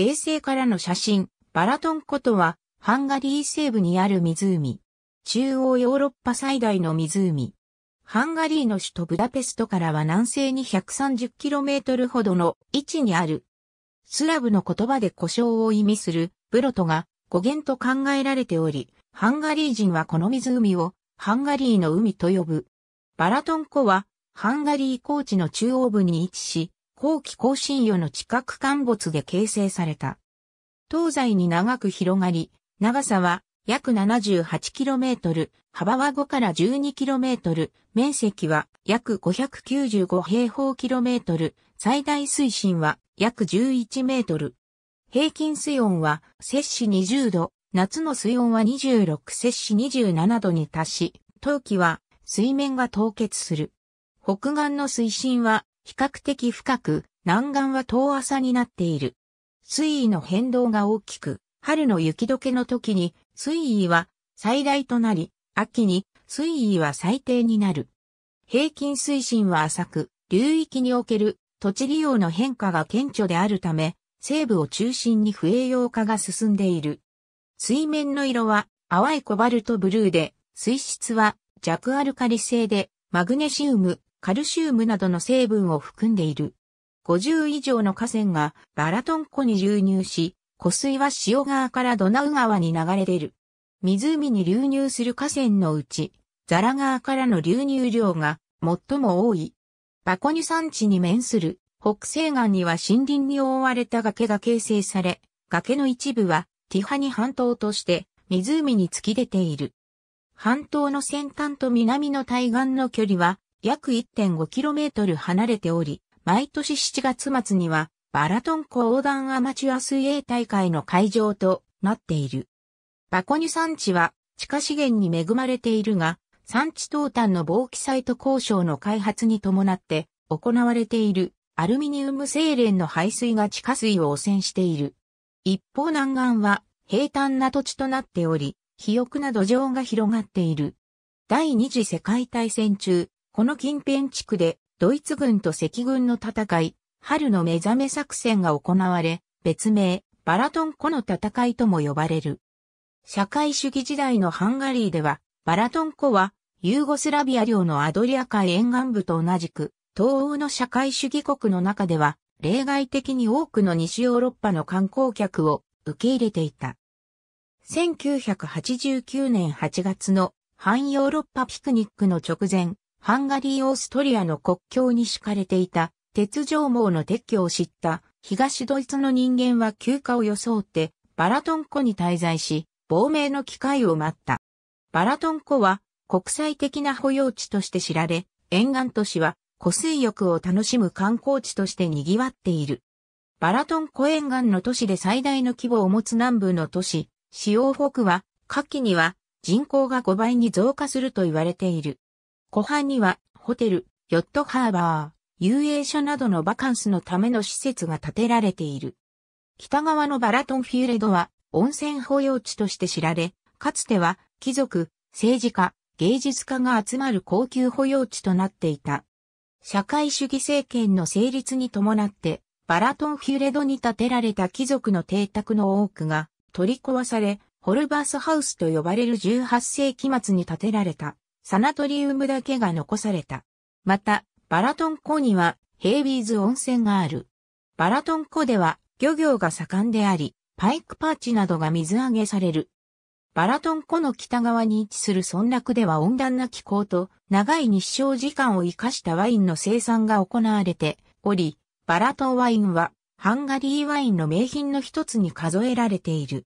衛星からの写真、バラトン湖とは、ハンガリー西部にある湖。中央ヨーロッパ最大の湖。ハンガリーの首都ブダペストからは南西に 130km ほどの位置にある。スラブの言葉で故障を意味するブロトが語源と考えられており、ハンガリー人はこの湖をハンガリーの海と呼ぶ。バラトン湖はハンガリー高地の中央部に位置し、後期更新与の地殻陥没で形成された。東西に長く広がり、長さは約 78km、幅は5から 12km、面積は約595平方キロメートル、最大水深は約11メートル。平均水温は摂氏20度、夏の水温は26摂氏27度に達し、冬季は水面が凍結する。北岸の水深は比較的深く、南岸は遠浅になっている。水位の変動が大きく、春の雪解けの時に水位は最大となり、秋に水位は最低になる。平均水深は浅く、流域における土地利用の変化が顕著であるため、西部を中心に不栄養化が進んでいる。水面の色は淡いコバルトブルーで、水質は弱アルカリ性で、マグネシウム、カルシウムなどの成分を含んでいる。50以上の河川がバラトン湖に流入し、湖水は塩川からドナウ川に流れ出る。湖に流入する河川のうち、ザラ川からの流入量が最も多い。バコニ山地に面する北西岸には森林に覆われた崖が形成され、崖の一部はティハニ半島として湖に突き出ている。半島の先端と南の対岸の距離は約 1.5km 離れており、毎年7月末にはバラトン湖横断アマチュア水泳大会の会場となっている。バコニュ山地は地下資源に恵まれているが、産地東端の防気サイト交渉の開発に伴って行われているアルミニウム精錬の排水が地下水を汚染している。一方南岸は平坦な土地となっており、肥沃な土壌が広がっている。第二次世界大戦中、この近辺地区で、ドイツ軍と赤軍の戦い、春の目覚め作戦が行われ、別名、バラトン湖の戦いとも呼ばれる。社会主義時代のハンガリーでは、バラトン湖は、ユーゴスラビア領のアドリア海沿岸部と同じく、東欧の社会主義国の中では、例外的に多くの西ヨーロッパの観光客を受け入れていた。1989年8月の反ヨーロッパピクニックの直前、ハンガリー・オーストリアの国境に敷かれていた鉄条網の撤去を知った東ドイツの人間は休暇を装ってバラトン湖に滞在し、亡命の機会を待った。バラトン湖は国際的な保養地として知られ、沿岸都市は湖水浴を楽しむ観光地として賑わっている。バラトン湖沿岸の都市で最大の規模を持つ南部の都市、シオーフォクは、夏季には人口が5倍に増加すると言われている。湖畔には、ホテル、ヨットハーバー、遊泳者などのバカンスのための施設が建てられている。北側のバラトンフィーレドは、温泉保養地として知られ、かつては、貴族、政治家、芸術家が集まる高級保養地となっていた。社会主義政権の成立に伴って、バラトンフィレドに建てられた貴族の邸宅の多くが取り壊され、ホルバースハウスと呼ばれる18世紀末に建てられた。サナトリウムだけが残された。また、バラトン湖にはヘイビーズ温泉がある。バラトン湖では漁業が盛んであり、パイクパーチなどが水揚げされる。バラトン湖の北側に位置する村落では温暖な気候と長い日照時間を生かしたワインの生産が行われており、バラトンワインはハンガリーワインの名品の一つに数えられている。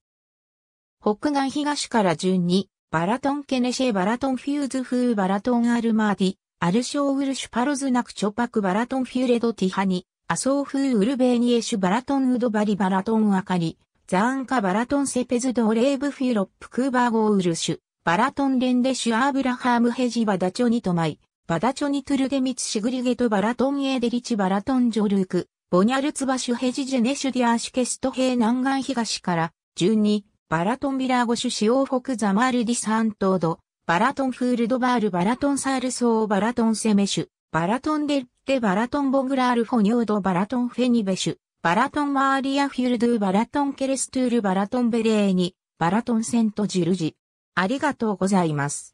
北岸東から順にバラトンケネシェバラトンフューズフーバラトンアルマーディ、アルショーウルシュパロズナクチョパクバラトンフューレドティハニ、アソーフーウルベーニエシュバラトンウドバリバラトンアカリ、ザーンカバラトンセペズドレーブフューロップクーバーゴーウルシュ、バラトンレンデシュアーブラハームヘジバダチョニトマイ、バダチョニトゥルデミツシグリゲトバラトンエーデリチバラトンジョルーク、ボニャルツバシュヘジジェネシュディアーシュケストヘー南岸東から、12、バラトンビラーゴシュシオーフクザマールディサントード、バラトンフールドバールバラトンサールソーバラトンセメシュ、バラトンデッテバラトンボグラールフォニョードバラトンフェニベシュ、バラトンマーリアフィルドゥバラトンケレストゥールバラトンベレーニ、バラトンセントジルジ。ありがとうございます。